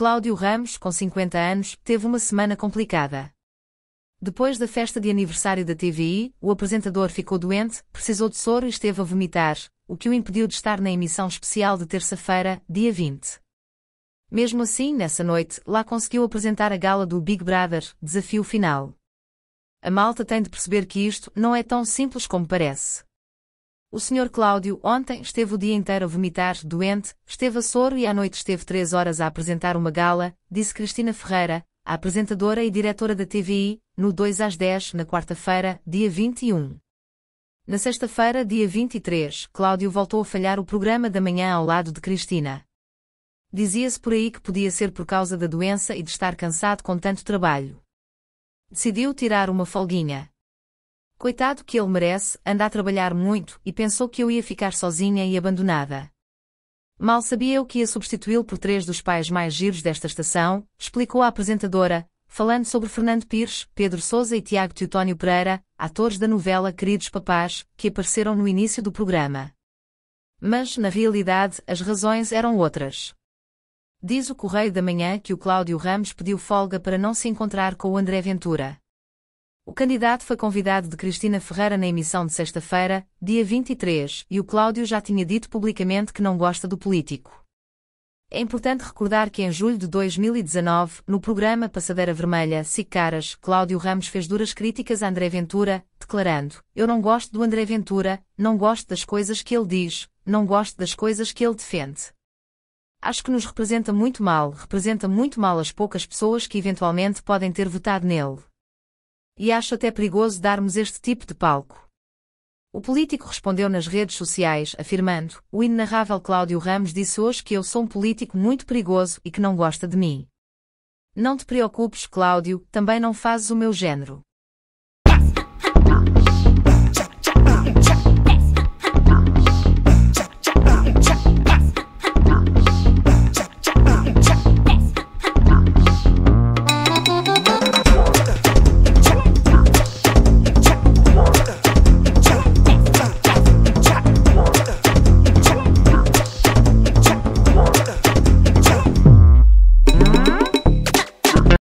Cláudio Ramos, com 50 anos, teve uma semana complicada. Depois da festa de aniversário da TVI, o apresentador ficou doente, precisou de soro e esteve a vomitar, o que o impediu de estar na emissão especial de terça-feira, dia 20. Mesmo assim, nessa noite, lá conseguiu apresentar a gala do Big Brother, desafio final. A malta tem de perceber que isto não é tão simples como parece. O Sr. Cláudio ontem esteve o dia inteiro a vomitar, doente, esteve a soro e à noite esteve três horas a apresentar uma gala, disse Cristina Ferreira, a apresentadora e diretora da TVI, no 2 às 10, na quarta-feira, dia 21. Na sexta-feira, dia 23, Cláudio voltou a falhar o programa da manhã ao lado de Cristina. Dizia-se por aí que podia ser por causa da doença e de estar cansado com tanto trabalho. Decidiu tirar uma folguinha. Coitado que ele merece, anda a trabalhar muito e pensou que eu ia ficar sozinha e abandonada. Mal sabia eu que ia substituí-lo por três dos pais mais giros desta estação, explicou a apresentadora, falando sobre Fernando Pires, Pedro Sousa e Tiago Teutónio Pereira, atores da novela Queridos Papás, que apareceram no início do programa. Mas, na realidade, as razões eram outras. Diz o Correio da Manhã que o Cláudio Ramos pediu folga para não se encontrar com o André Ventura. O candidato foi convidado de Cristina Ferreira na emissão de sexta-feira, dia 23, e o Cláudio já tinha dito publicamente que não gosta do político. É importante recordar que em julho de 2019, no programa Passadeira Vermelha, Sicaras, Cláudio Ramos fez duras críticas a André Ventura, declarando: Eu não gosto do André Ventura, não gosto das coisas que ele diz, não gosto das coisas que ele defende. Acho que nos representa muito mal, representa muito mal as poucas pessoas que eventualmente podem ter votado nele e acho até perigoso darmos este tipo de palco. O político respondeu nas redes sociais, afirmando: O inenarrável Cláudio Ramos disse hoje que eu sou um político muito perigoso e que não gosta de mim. Não te preocupes, Cláudio, também não fazes o meu género.